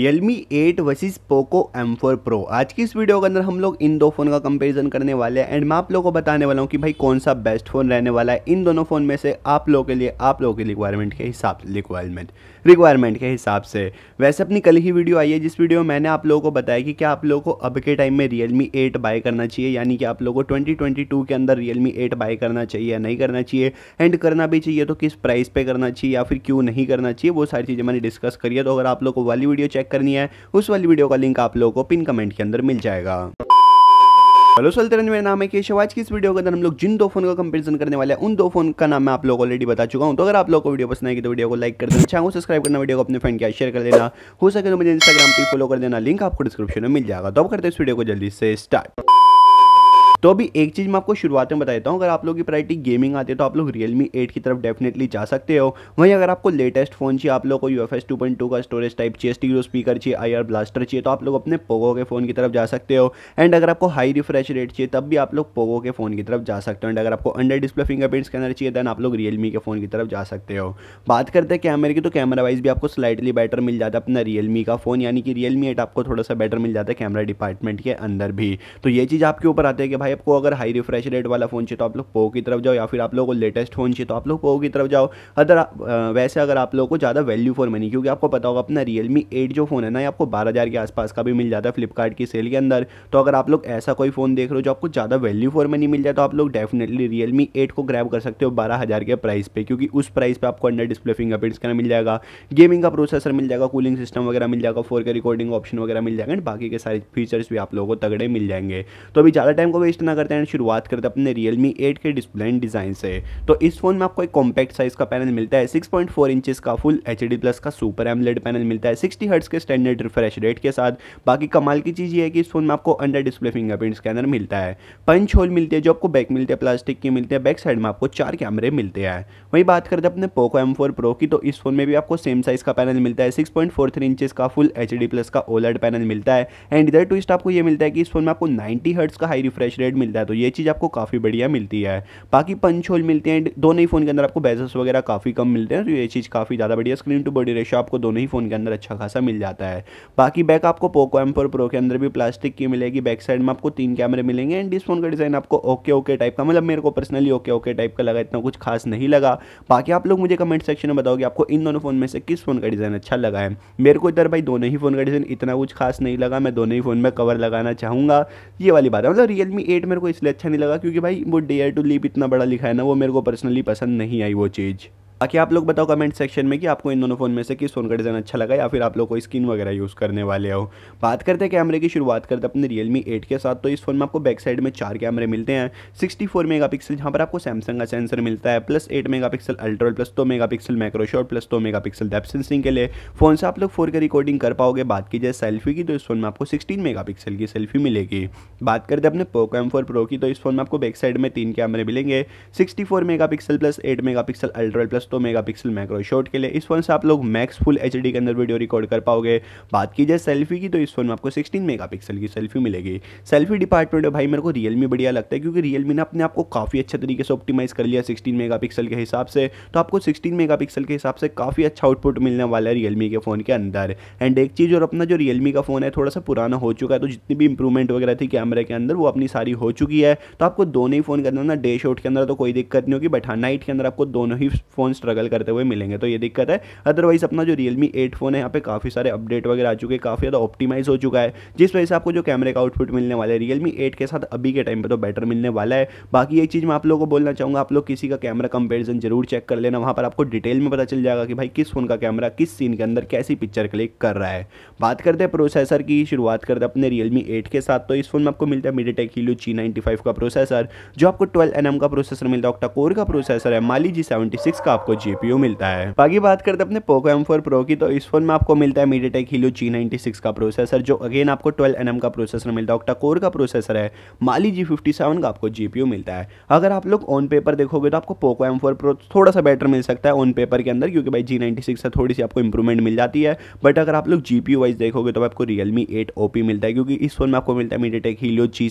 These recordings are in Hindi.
Realme 8 versus Poco M4 Pro आज की इस वीडियो के अंदर हम लोग इन दो फोन का कंपैरिजन करने वाले हैं एंड मैं आप लोगों को बताने वाला हूँ कि भाई कौन सा बेस्ट फोन रहने वाला है इन दोनों फोन में से आप लोगों के लिए आप लोगों के रिक्वायरमेंट के हिसाब से रिक्वायरमेंट रिक्वायरमेंट के हिसाब से वैसे अपनी कल ही वीडियो आई है जिस वीडियो में मैंने आप लोगों को बताया कि क्या आप लोगों को अब के टाइम में रियलमी एट बाय करना चाहिए यानी कि आप लोगों को ट्वेंटी के अंदर रियलमी एट बाय करना चाहिए या नहीं करना चाहिए एंड करना भी चाहिए तो किस प्राइस पर करना चाहिए या फिर क्यों नहीं करना चाहिए वो सारी चीज़ें मैंने डिस्कस करी है तो अगर आप लोग को वाली वीडियो चेक करनी है उस वाली वीडियो का लिंक आप लोगों को पिन कमेंट के अंदर मिल जाएगा हेलो रंज मेरा नाम है केशव आज की इस वीडियो के अंदर हम लोग जिन दो फोन का कंपेरिजन करने वाले हैं उन दो फोन का नाम मैं आप लोग ऑलरेडी बता चुका हूं तो अगर आप लोगों को वीडियो पसंद आएगी तो वीडियो को लाइक कर देना चाहूँ सब्सक्राइब तो करना वीडियो को अपने फ्रेंड के शेयर कर देना हो सके तो मुझे इंस्टाग्राम पर फॉलो कर देना लिंक आपको डिस्क्रिप्शन में मिल जाएगा तो अब करते इस वीडियो को जल्दी से स्टार्ट तो अभी एक चीज़ मैं आपको शुरुआत में बता देता हूँ अगर आप लोग की प्रायरिटी गेमिंग आती है तो आप लोग रियलमी एट की तरफ डेफिनेटली जा सकते हो वहीं अगर आपको लेटेस्ट फ़ोन चाहिए आप लोग को U F S two point two का स्टोरेज टाइप चाहिए स्टीरो स्पीकर चाहिए आई आर ब्लास्टर चाहिए तो आप लोग अपने पोगो के फ़ोन की तरफ जा सकते हो एंड अगर आपको हाई रिफ्रेश रेट चाहिए तब भी आप लोग पोगो के फ़ोन की तरफ जा सकते हो एंड अगर आपको अंडर डिस्प्ले फिंगरप्रिंट स्कैनर चाहिए देन आप लोग रियलमी के फ़ोन की तरफ जा सकते हो बात करते हैं कैमरे की तो कैमरा वाइज भी आपको स्लाइटली बेटर मिल जाता है अपना रियलमी का फ़ोन यानी कि रियलमी एट आपको थोड़ा सा बेटर मिल जाता है कैमरा डिपार्टमेंट के अंदर भी तो ये चीज़ आपके ऊपर आती है कि भाई भाई आपको अगर हाई रिफ्रेश रेट वाला फ़ोन चाहिए तो आप लोग पो की तरफ जाओ या फिर आप लोगों को लेटेस्ट फ़ोन चाहिए तो आप लोग पो की तरफ जाओ अदर वैसे अगर आप लोगों को ज़्यादा वैल्यू फॉर मनी क्योंकि आपको पता होगा अपना रियलमी एट जो फ़ोन है ना ये आपको बारह हज़ार के आसपास का भी मिल जाता है फ्लिपकार्ट की सेल के अंदर तो अगर आप लोग ऐसा कोई फ़ोन देख रहे हो जो आपको ज़्यादा वैल्यू फॉर मनी मिल जाए तो आप लोग डेफिनेटली रियलमी एट को ग्रैब कर सकते हो बारह हज़ार के प्राइस पे क्योंकि उस प्राइस पर आपको अंडर डिस्प्ले फिंगरप्रिंट स्कैनर मिल जाएगा गेमिंग का प्रोसेसर मिल जाएगा कूलिंग सिस्टम वगैरह मिल जाएगा फोर के रिकॉर्डिंग ऑप्शन वगैरह मिल जाएगा एंड बाकी के सारे फीचर्स भी आप लोगों को तगड़े मिल जाएंगे तो अभी ज़्यादा टाइम को वेस्ट वेस्ट ना करते हैं शुरुआत करते हैं अपने रियल मी एट के डिस्प्ले एंड डिज़ाइन से तो इस फोन में आपको एक कॉम्पैक्ट साइज का पैनल मिलता है 6.4 पॉइंट का फुल एच प्लस का सुपर एमलेट पैनल मिलता है सिक्सटी हर्ट्स के स्टैंडर्ड रिफ्रेश रेट के साथ बाकी कमाल की चीज़ ये है कि इस फोन में आपको अंडर डिस्प्ले फिंगरप्रिंट स्कैनर मिलता है पंच होल मिलती है जो आपको बैक मिलते हैं प्लास्टिक के मिलते हैं बैक साइड में आपको चार कैमरे मिलते हैं वही बात करते हैं अपने पोको एम फोर की तो इस फोन में भी आपको सेम साइज का पैनल मिलता है सिक्स पॉइंट फोर का फुल एच प्लस का ओलर्ड पैनल मिलता है एंड इधर ट्विस्ट आपको यह मिलता है कि इस फोन में आपको नाइनटी हर्ट्स का हाई रिफ्रेश रेट ग्रेड मिलता है तो ये चीज़ आपको काफ़ी बढ़िया मिलती है बाकी पंच होल मिलते हैं दोनों ही फ़ोन के अंदर आपको बेजस वगैरह काफ़ी कम मिलते हैं तो ये चीज़ काफ़ी ज़्यादा बढ़िया स्क्रीन टू बॉडी रेशो आपको दोनों ही फ़ोन के अंदर अच्छा खासा मिल जाता है बाकी बैक आपको पोको एम प्रो के अंदर भी प्लास्टिक की मिलेगी बैक साइड में आपको तीन कैमरे मिलेंगे एंड इस फोन का डिज़ाइन आपको ओके ओके टाइप का मतलब मेरे को पर्सनली ओके ओके टाइप का लगा इतना कुछ खास नहीं लगा बाकी आप लोग मुझे कमेंट सेक्शन में बताओगे आपको इन दोनों फ़ोन में से किस फ़ोन का डिज़ाइन अच्छा लगा है मेरे को इधर भाई दोनों ही फ़ोन का डिज़ाइन इतना कुछ खास नहीं लगा मैं दोनों ही फ़ोन में कवर लगाना चाहूँगा ये वाली बात है मतलब रियलमी डेट मेरे को इसलिए अच्छा नहीं लगा क्योंकि भाई वो डेयर टू लीप इतना बड़ा लिखा है ना वो मेरे को पर्सनली पसंद नहीं आई वो चीज़ बाकी आप लोग बताओ कमेंट सेक्शन में कि आपको इन दोनों फ़ोन में से किस फ़ोन का डिज़ाइन अच्छा लगा या फिर आप लोग को स्क्रीन वगैरह यूज़ करने वाले हो बात करते हैं कैमरे की शुरुआत करते अपने रियलमी एट के साथ तो इस फोन में आपको बैक साइड में चार कैमरे मिलते हैं सिक्सटी फोर मेगा पिक्सल जहाँ पर आपको सैमसंग का सेंसर मिलता है plus eight mega pixel ultra plus दो मेगा पिक्सल माइक्रोशॉट प्लस दो मेगा पिक्सल डेपसेंसिंग सेंसिंग के लिए फ़ोन से आप लोग फोर की रिकॉर्डिंग कर पाओगे बात की जाए सेल्फी की तो इस फोन में आपको सिक्सटीन मेगा की सेल्फी मिलेगी बात करते हैं अपने पोको एम फोर प्रो की तो इस फोन में आपको बैक साइड में तीन कैमरे मिलेंगे sixty four mega pixel plus eight mega pixel ultra plus सौ मेगापिक्सल मैक्रो शॉट के लिए इस फोन से आप लोग मैक्स फुल एच के अंदर वीडियो रिकॉर्ड कर पाओगे बात की जाए सेल्फी की तो इस फोन में आपको सिक्सटीन मेगा की सेल्फी मिलेगी सेल्फी डिपार्टमेंट में भाई मेरे को रियलमी बढ़िया लगता है क्योंकि रियलमी ने अपने आपको काफ़ी अच्छे तरीके से ऑप्टिमाइज़ कर लिया सिक्सटीन मेगा के हिसाब से तो आपको सिक्सटीन मेगा के हिसाब से काफ़ी अच्छा आउटपुट मिलने वाला है रियलमी के फ़ोन के अंदर एंड एक चीज़ और अपना जो रियलमी का फ़ोन है थोड़ा सा पुराना हो चुका है तो जितनी भी इंप्रूवमेंट वगैरह थी कैमरे के अंदर वो अपनी सारी हो चुकी है तो आपको दोनों ही फ़ोन के अंदर ना डे शॉट के अंदर तो कोई दिक्कत नहीं होगी बट हाँ नाइट के अंदर आपको दोनों ही फ़ोन स्ट्रगल करते हुए मिलेंगे तो ये दिक्कत है अदरवाइज अपना जो रियलमी एट फोन है यहाँ पे काफ़ी सारे अपडेट वगैरह आ चुके हैं काफ़ी ज़्यादा ऑप्टिमाइज हो चुका है जिस वजह से आपको जो कैमरे का आउटपुट मिलने वाला है रियलमी एट के साथ अभी के टाइम पर तो बेटर मिलने वाला है बाकी एक चीज़ मैं आप लोगों को बोलना चाहूँगा आप लोग किसी का कैमरा कंपेरिजन जरूर चेक कर लेना वहाँ पर आपको डिटेल में पता चल जाएगा कि भाई किस फ़ोन का कैमरा किस सीन के अंदर कैसी पिक्चर क्लिक कर रहा है बात करते हैं प्रोसेसर की शुरुआत करते हैं अपने रियलमी एट के साथ तो इस फोन में आपको मिलता है टेक हीलो जी फाइव का प्रोसेसर जो आपको ट्वेल्व एन का प्रोसेसर मिलता है ऑक्टा कोर का प्रोसेसर है माली जी सेवेंटी सिक्स का आपको आपको जीपीयू मिलता है बाकी बात करते अपने पोको एम फोर प्रो की तो इस फोन में आपको मिलता है मीडिया टेक हिलो का प्रोसेसर जो अगेन आपको ट्वेल्व एन का प्रोसेसर मिलता है ऑक्टा कोर का प्रोसेसर है माली जी का आपको जीपीओ मिलता है अगर आप लोग ऑन पेपर देखोगे तो आपको पोको एम फोर प्रो थोड़ा सा बेटर मिल सकता है ऑन पेपर के अंदर क्योंकि भाई जी नाइनटी से थोड़ी सी आपको इंप्रूवमेंट मिल जाती है बट अगर आप लोग जीपीओ वाइज देखोगे तो आपको रियलमी एट ओपी मिलता है क्योंकि इस फोन में आपको मिलता है MediaTek Helio G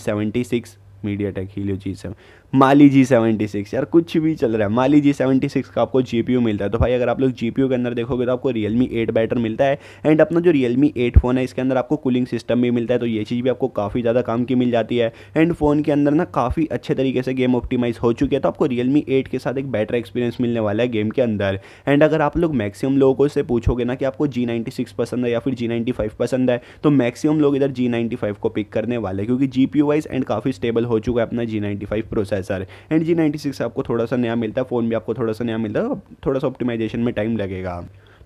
MediaTek Helio G seven Mali G seventy six यार कुछ भी चल रहा है माली जी सेवेंटी सिक्स का आपको जी मिलता है तो भाई अगर आप लोग जी के अंदर देखोगे तो आपको रियलमी एट बैटर मिलता है एंड अपना जो रियलमी एट फ़ोन है इसके अंदर आपको कूलिंग सिस्टम भी मिलता है तो ये चीज़ भी आपको काफ़ी ज़्यादा काम की मिल जाती है एंड फ़ोन के अंदर ना काफ़ी अच्छे तरीके से गेम ऑप्टिमाइज हो चुकी है तो आपको रियलमी एट के साथ एक बेटर एक्सपीरियंस मिलने वाला है गेम के अंदर एंड अगर आप लोग मैक्सिमम लोगों से पूछोगे ना कि आपको जी सिक्स पसंद है या फिर जी फाइव पसंद है तो मैक्सिमम लोग इधर जी नाइन्टी फाइव को पिक करने वाले क्योंकि जी पी वाइज एंड काफ़ी स्टेबल हो चुका है अपना G ninety five processor and G ninety six आपको थोड़ा सा नया मिलता है फ़ोन भी आपको थोड़ा सा नया मिलता है तो थोड़ा सा ऑप्टिमाइजेशन में टाइम लगेगा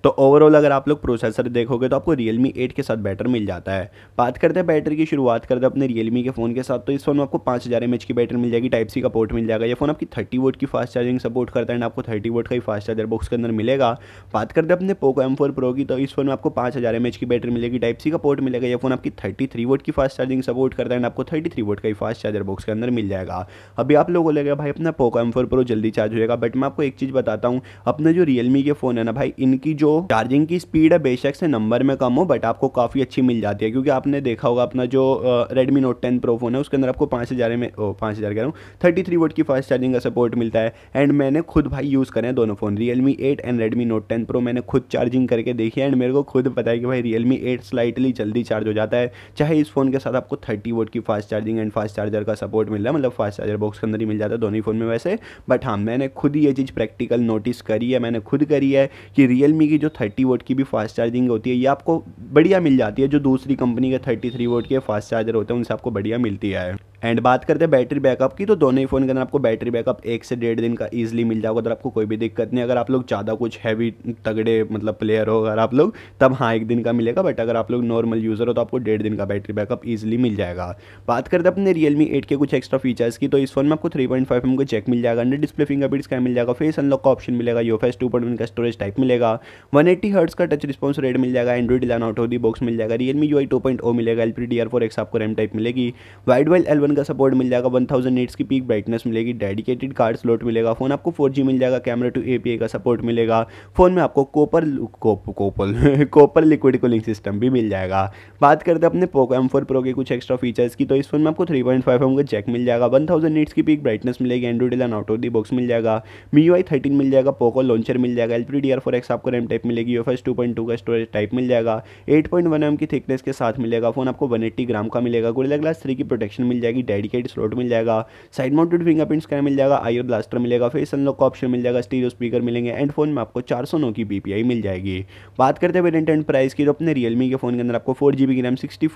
तो ओवरऑल अगर आप लोग प्रोसेसर देखोगे तो आपको रियलमी एट के साथ बैटर मिल जाता है बात करते हैं बैटरी की शुरुआत करते हैं अपने रियलमी के फ़ोन के साथ तो इस फोन में आपको पाँच हज़ार एम की बैटरी मिल जाएगी टाइप सी का पोर्ट मिल जाएगा यह फोन आपकी थर्टी वोट की फास्ट चार्जिंग सपोर्ट करता है एंड आपको थर्टी वोट का ही फास्ट चार्जर बॉक्स के अंदर मिलेगा बात करते हैं अपने पोको एम फोर प्रो की तो इस फोन में आपको पाँच हज़ार एम की बैटरी मिलेगी टाइप सी का पोर्ट मिलेगा यह फोन आपकी थर्टी थ्री वोट की फास्ट चार्जिंग सपोर्ट करता है एंड आपको थर्टी थ्री वोट का ही फास्ट चार्जर बॉक्स के अंदर मिल जाएगा अभी आप लोग बोलेगा भाई अपना पोको एम फोर प्रो जल्दी चार्ज होगा बट मैं आपको एक चीज़ बताता हूँ अपने जो रियलमी के फ़ोन है ना भाई इनकी जो चार्जिंग की स्पीड है बेशक से नंबर में कम हो बट आपको काफ़ी अच्छी मिल जाती है क्योंकि आपने देखा होगा अपना जो Redmi Note ten Pro phone है उसके अंदर आपको पाँच हज़ार में पाँच हज़ार कह रहा हूँ थर्टी थ्री वोट की फास्ट चार्जिंग का सपोर्ट मिलता है एंड मैंने खुद भाई यूज़ करे हैं दोनों phone Realme eight and Redmi Note ten Pro मैंने खुद चार्जिंग करके देखी एंड मेरे को खुद पता है कि भाई रियलमी एट स्लाइटली जल्दी चार्ज हो जाता है चाहे इस फ़ोन के साथ आपको थर्टी वोट की fast charging and fast charger का सपोर्ट मिल रहा है मतलब फास्ट चार्जर बॉक्स के अंदर ही मिल जाता है दोनों ही फ़ोन में वैसे बट हाँ मैंने खुद ये चीज़ प्रैक्टिकल नोटिस करी है मैंने खुद करी है कि रियलमी की जो थर्टी वोट की भी फास्ट चार्जिंग होती है ये आपको बढ़िया मिल जाती है जो दूसरी कंपनी के थर्टी थ्री वोट के फास्ट चार्जर होते हैं उनसे आपको बढ़िया मिलती है एंड बात करते हैं बैटरी बैकअप की तो दोनों ही फ़ोन के अंदर आपको बैटरी बैकअप एक से डेढ़ दिन का ईजिली मिल जाएगा अगर आपको कोई भी दिक्कत नहीं अगर आप लोग ज़्यादा कुछ हैवी तगड़े मतलब प्लेयर हो अगर आप लोग तब हाँ एक दिन का मिलेगा बट अगर आप लोग नॉर्मल यूज़र हो तो आपको डेढ़ दिन का बैटरी बैकअप ईजिली मिल जाएगा बात करते हैं अपने रियलमी एट के कुछ एक्स्ट्रा फीचर्स की तो इस फोन में आपको थ्री पॉइंट फाइव एम को चेक मिल जाएगा अंडर डिस्प्ले फिंगरप्रिंट का मिल जाएगा फेस अनलॉक का ऑप्शन मिलेगा फेस टू पॉइंट का स्टोरेज टाइप मिलेगा वन एट्टी हर्ट्स का टच रिस्पॉन्स रेट मिल जाएगा एंड्रॉइड लाइन आउट होती बॉक्स मिल जाएगा Realme U I two point O मिलेगा L P D R four X आपको रैम टाइप मिलेगी वाइड वाइल एल वन का सपोर्ट मिल जाएगा वन थाउजेंड नीट्स की पीक ब्राइटनेस मिलेगी डेडिकेटेड कार्ड स्लॉट मिलेगा फ़ोन आपको फोर जी मिल जाएगा कैमरा टू ए का सपोर्ट मिलेगा फ़ोन में आपको कोपर कोपल कोपर लिक्विड कूलिंग सिस्टम भी मिल जाएगा बात करते हैं अपने पोको एम फोर प्रो के कुछ एक्स्ट्रा फीचर्स की तो इस फोन में आपको थ्री पॉइंट फाइव एम का जैक मिल जाएगा वन थाउजेंड नीट्स की पीक ब्राइटनेस मिलेगी Android eleven out of the box मिल जाएगा मी यू आई थर्टीन मिल जाएगा पोको लॉन्चर मिल जाएगा L P D R four X आपको रैम टाइप मिलेगी U F S two point two का स्टोरेज टाइप मिल जाएगा एट पॉइंट वन एम की थिकनेस के साथ मिलेगा फ़ोन आपको वन एट्टी ग्राम का मिलेगा गोरिल्ला ग्लास थ्री की प्रोटेक्शन मिल जाएगी ही डेडिकेट स्लॉट मिल जाएगा साइड माउंटेड फिंगरप्रिंट स्कैनर मिल जाएगा आईओ ब्लास्टर मिलेगा फेस अनलॉक का ऑप्शन मिल जाएगा स्टीरियो स्पीकर मिलेंगे एंड फोन में आपको चार सौ नौ की बी मिल जाएगी बात करते हैं वेरियंट एंड प्राइस की तो अपने रियलमी के फोन के अंदर आपको फोर की रैम सिक्सटी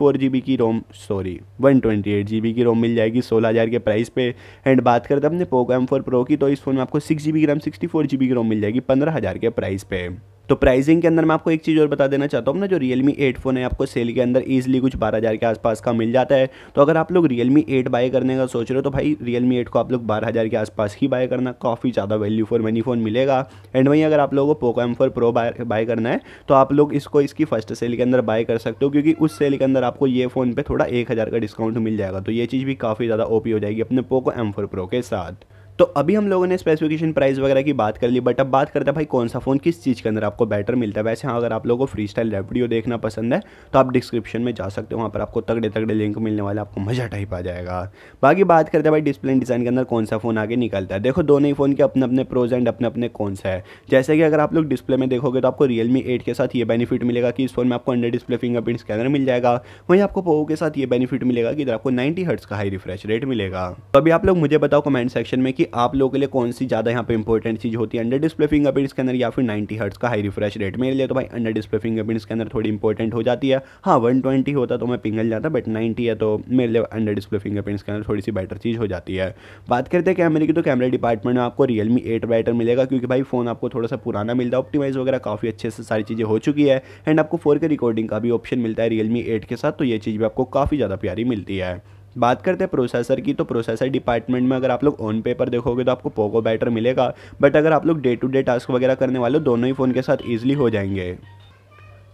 की रोम सॉरी वन की रोम मिल जाएगी सोलह के प्राइस पे एंड बात करते हैं अपने पोको एम फोर प्रो की तो इस फोन में आपको सिक्स की रैम सिक्सटी की रोम मिल जाएगी पंद्रह के प्राइस पे तो प्राइसिंग के अंदर मैं आपको एक चीज़ और बता देना चाहता हूँ ना जो रियल मी एट फ़ोन है आपको सेल के अंदर ईजिली कुछ बारह हज़ार के आसपास का मिल जाता है तो अगर आप लोग रियल मी एट बाय करने का सोच रहे हो तो भाई रियल मी एट को आप लोग बारह हज़ार के आसपास ही बाय करना काफ़ी ज़्यादा वैल्यू फॉर मनी फ़ोन मिलेगा एंड वहीं अगर आप लोगों को Poco M four Pro buy buy करना है तो आप लोग इसको इसकी फर्स्ट सेल के अंदर बाय कर सकते हो क्योंकि उस सेल के अंदर आपको ये फ़ोन पर थोड़ा एक हज़ार का डिस्काउंट मिल जाएगा तो ये चीज़ भी काफ़ी ज़्यादा ओपी हो जाएगी अपने पोको एम फोर प्रो के साथ तो अभी हम लोगों ने स्पेसिफिकेशन प्राइस वगैरह की बात कर ली बट अब बात करते हैं भाई कौन सा फ़ोन किस चीज़ के अंदर आपको बेटर मिलता है वैसे हाँ अगर आप लोगों को फ्री स्टाइल वीडियो देखना पसंद है तो आप डिस्क्रिप्शन में जा सकते हो वहाँ पर आपको तगड़े तगड़े लिंक मिलने वाले आपको मज़ा टाइप आ जाएगा बाकी बात करते हैं भाई डिस्प्ले डिज़ाइन के अंदर कौन सा फ़ोन आगे निकलता है देखो दोनों ही फ़ोन के अपने अपने प्रोज एंड अपने अपने कौन सा है जैसे कि अगर आप लोग डिस्प्ले में देखोगे तो आपको रियलमी एट के साथ ये बेनिफिट मिलेगा कि इस फोन में आपको अंडर डिस्प्ले फिंगरप्रिंट स्कैनर मिल जाएगा वहीं आपको पोवो के साथ ये बेनिफिट मिलेगा कि इधर आपको नाइन्टी हर्ट्स का हाई रिफ्रेश रेट मिलेगा तो अभी आप लोग मुझे बताओ कमेंट सेक्शन में कि आप लोगों के लिए कौन सी ज़्यादा यहाँ पे इंपॉर्टेंट चीज़ होती है अंडर डिस्प्ले फिंगरप्रिंट स्कैनर या फिर 90 हर्ट्स का हाई रिफ्रेश रेट मेरे लिए तो भाई अंडर डिस्प्ले फिंगरप्रिंट स्कैनर थोड़ी इंपॉर्टेंट हो जाती है हाँ 120 होता तो मैं पिंगल जाता बट नाइनटी है तो मेरे लिए अंडर डिस्प्ले फिंगरप्रिंट स्कैनर थोड़ी सी बेटर चीज़ हो जाती है बात करते हैं कैमरे की तो कैमरे डिपार्टमेंट में आपको रियल मी एट बैटर मिलेगा क्योंकि भाई फ़ोन आपको थोड़ा सा पुराना मिलता है ऑप्टिमाइज वगैरह काफ़ी अच्छे से सारी चीज़ें हो चुकी है एंड आपको फोर के रिकॉर्डिंग का भी ऑप्शन मिलता है रियल मी एट के साथ तो ये चीज़ भी आपको काफ़ी ज़्यादा प्यारी मिलती है बात करते हैं प्रोसेसर की तो प्रोसेसर डिपार्टमेंट में अगर आप लोग ऑन पेपर देखोगे तो आपको पोको बैटर मिलेगा बट अगर आप लोग डे टू डे टास्क वगैरह करने वाले हो दोनों ही फ़ोन के साथ ईजिली हो जाएंगे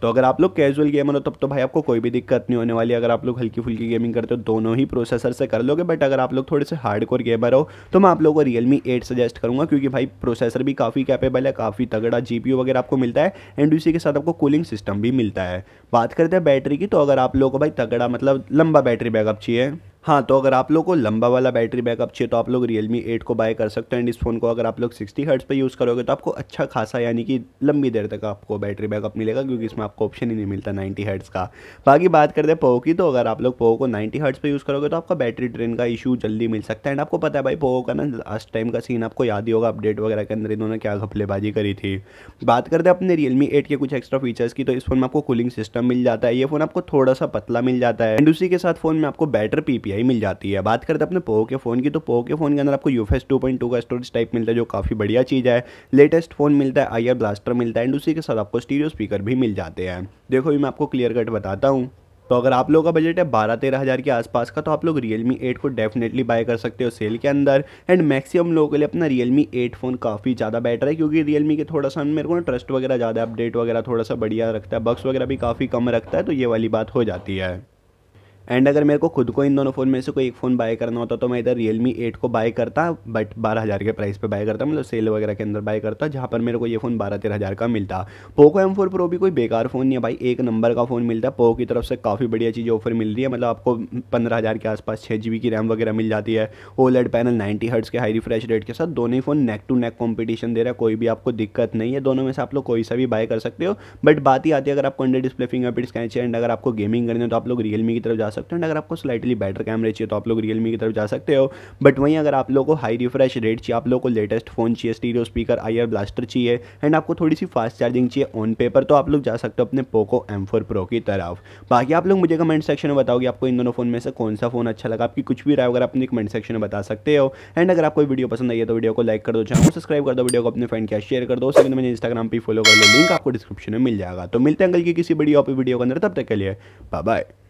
तो अगर आप लोग कैजुअल गेमर हो तब तो भाई आपको कोई भी दिक्कत नहीं होने वाली अगर आप लोग हल्की फुल्की गेमिंग करते हो दोनों ही प्रोसेसर से कर लोगे बट अगर आप लोग थोड़े से हार्ड कोर गेमर हो तो मैं आप लोगों को रियल मी एट सजेस्ट करूँगा क्योंकि भाई प्रोसेसर भी काफ़ी कैपेबल है काफ़ी तगड़ा जी वगैरह आपको मिलता है एंड उसी के साथ आपको कूलिंग सिस्टम भी मिलता है बात करते हैं बैटरी की तो अगर आप लोग को भाई तगड़ा मतलब लंबा बैटरी बैकअप चाहिए हाँ तो अगर आप लोग को लंबा वाला बैटरी बैकअप चाहिए तो आप लोग रियलमी एट को बाय कर सकते हैं एंड इस फ़ोन को अगर आप लोग सिक्सटी हर्ट्स पर यूज़ करोगे तो आपको अच्छा खासा यानी कि लंबी देर तक आपको बैटरी बैकअप मिलेगा क्योंकि इसमें आपको ऑप्शन ही नहीं मिलता नाइन्टी हर्ट्स का बाकी बात करते हैं पोवो की तो अगर आप लोग पोवो को नाइन्टी हर्ट्स पर यूज़ करोगे तो आपका बैटरी ट्रेन का इशू जल्दी मिल सकता है एंड आपको पता है भाई पोवो का ना लास्ट टाइम का सीन आपको याद ही होगा अपडेट वगैरह के अंदर इन्होंने क्या घपलेबाजी करी थी बात करते अपने रियलमी एट के कुछ एक्स्ट्रा फीचर्स की तो इस फोन में आपको कूलिंग सिस्टम मिल जाता है ये फोन आपको थोड़ा सा पतला मिल जाता है एंड उसी के साथ फोन में आपको बैटर पी यही मिल जाती है बात करते तो अपने पो के फ़ोन की तो पोको के फ़ोन के अंदर आपको U S two point two का स्टोरेज टाइप मिलता है जो काफ़ी बढ़िया चीज़ है लेटेस्ट फ़ोन मिलता है आई आर ब्लास्टर मिलता है एंड उसी के साथ आपको स्टीरियो स्पीकर भी मिल जाते हैं देखो भी मैं आपको क्लियर कट बताता हूँ तो अगर आप लोगों का बजट है बारह तेरह हज़ार के आसपास का तो आप लोग रियलमी एट को डेफिनेटली बाय कर सकते हो सेल के अंदर एंड मैक्सिमम लोगों के लिए अपना रियलमी एट फ़ोन काफ़ी ज़्यादा बेटर है क्योंकि रियलमी के थोड़ा सा मेरे को ना ट्रस्ट वगैरह ज़्यादा अपडेट वगैरह थोड़ा सा बढ़िया रखता है बक्स वगैरह भी काफ़ी कम रखता है तो ये वाली बात हो जाती है एंड अगर मेरे को खुद को इन दोनों फ़ोन में से कोई एक फ़ोन बाय करना होता तो मैं इधर रियल मी एट को बाय करता बट बारह हज़ार के प्राइस पे बाय करता मतलब सेल वगैरह के अंदर बाय करता जहाँ पर मेरे को ये फ़ोन बारह तेरह हज़ार का मिलता पोको एम फोर प्रो भी कोई बेकार फ़ोन नहीं है भाई एक नंबर का फ़ोन मिलता है पोको की तरफ से काफ़ी बढ़िया चीज़ ऑफर मिल रही है मतलब आपको पंद्रह हज़ार के आसपास छः जी की रैम वगैरह मिल जाती है ओलेड पैनल नाइन्टी हर्ट्स के हाई रिफ्रेश रेट के साथ दोनों ही phone neck to neck competition दे रहा है कोई भी आपको दिक्कत नहीं है दोनों में से आप लोग कोई सा भी बाय कर सकते हो बट बात ही आती है अगर आपको under display fingerprints catch and अगर आपको गेमिंग करनी है तो आप लोग रियलमी की तरफ जा सकते हो एंड अगर आपको स्लाइटली बेटर कैमरे चाहिए तो आप लोग रियलमी की तरफ जा सकते हो बट वहीं अगर आप लोगों को हाई रिफ्रेश रेट चाहिए आप लोगों को लेटेस्ट फोन चाहिए स्टीरियो स्पीकर आई ब्लास्टर चाहिए एंड आपको थोड़ी सी फास्ट चार्जिंग चाहिए ऑन पेपर तो आप लोग जा सकते हो अपने पोको एम प्रो की तरफ बाकी आप लोग मुझे कमेंट सेक्शन में बताओ आपको इन दोनों फोन में से कौन सा फोन अच्छा लगा आपकी कुछ भी राय अगर अपने कमेंट सेक्शन में बता सकते हो एंड अगर आपको वीडियो पसंद आई है तो वीडियो को लाइक कर दो चैनल सब्सक्राइब कर दो वीडियो को अपने फ्रेंड के शेयर कर दो सेकंड मैंने इंस्टाग्राम पर फॉलो कर लो लिंक आपको डिस्क्रिप्शन में मिल जाएगा तो मिलते हैं कल की किसी वीडियो पर वीडियो के अंदर तब तक के लिए बाय